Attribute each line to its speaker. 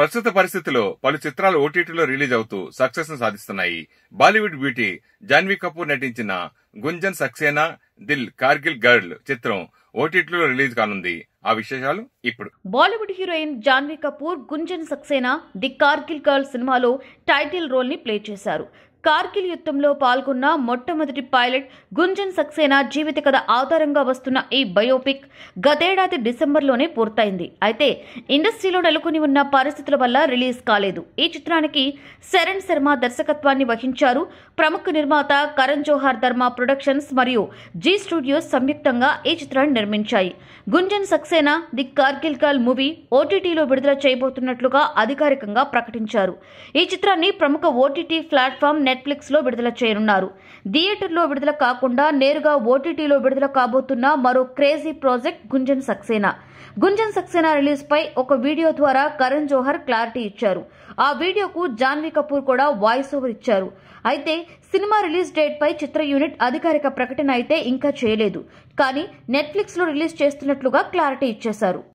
Speaker 1: ప్రస్తుత పరిస్థితిలో పలు చిత్రాలు ఓటీటీలో రిలీజ్ అవుతూ సక్సెస్ ను సాధిస్తున్నాయి బాలీవుడ్ బ్యూటీ జాన్వీ కపూర్ నటించిన గుంజన్ సక్సేనా దిల్ కార్గిల్ గర్ల్ చిత్రం ఓటీటీలో రిలీజ్ కానుంది ఆ విశేషాలు ఇప్పుడు
Speaker 2: Bollywood heroine Janhvi Kapoor Gunjan Saxena the Kargil girl సినిమాలో టైటిల్ రోల్ ని ప్లే చేశారు కార్గిల్ యుద్ధంలో పాల్గొన్న మొట్టమొదటి పైలట్ గుంజన్ సక్సేనా జీవిత కథ ఆధారంగా వస్తున్న ఈ బయోపిక్ గతేడాది డిసెంబర్లోనే పూర్తయింది అయితే ఇండస్ట్రీలో నెలకొని ఉన్న పరిస్థితుల వల్ల రిలీజ్ కాలేదు ఈ చిత్రానికి శరణ్ శర్మ దర్శకత్వాన్ని వహించారు ప్రముఖ నిర్మాత కరణ్ జోహార్ ధర్మ ప్రొడక్షన్స్ మరియు జీ స్టూడియోస్ సంయుక్తంగా ఈ చిత్రాన్ని నిర్మించాయి Gunjan Saxena the Kargil girl movie ఓటీటీలో విడుదల చేయబోతున్నట్లుగా అధికారికంగా ప్రకటించారు ఈ చిత్రాన్ని ప్రముఖ ఓటీటీ ప్లాట్ఫామ్ నెట్ఫ్లిక్స్లో విడుదల చేయనున్నారు థియేటర్లో విడుదల కాకుండా నేరుగా ఓటీటీలో విడుదల కాబోతున్న మరో crazy project Gunjan Saxena Gunjan Saxena release పై ఒక వీడియో ద్వారా కరణ్ జోహర్ క్లారిటీ ఇచ్చారు ఆ వీడియోకు జాన్వీ కపూర్ కూడా వాయిస్ ఓవర్ ఇచ్చారు అయితే సినిమా రిలీజ్ డేట్ పై చిత్ర యూనిట్ అధికారిక ప్రకటన అయితే ఇంకా చేయలేదు కానీ నెట్ఫ్లిక్స్ లో రిలీజ్ చేస్తున్నట్లుగా క్లారిటీ ఇచ్చేశారు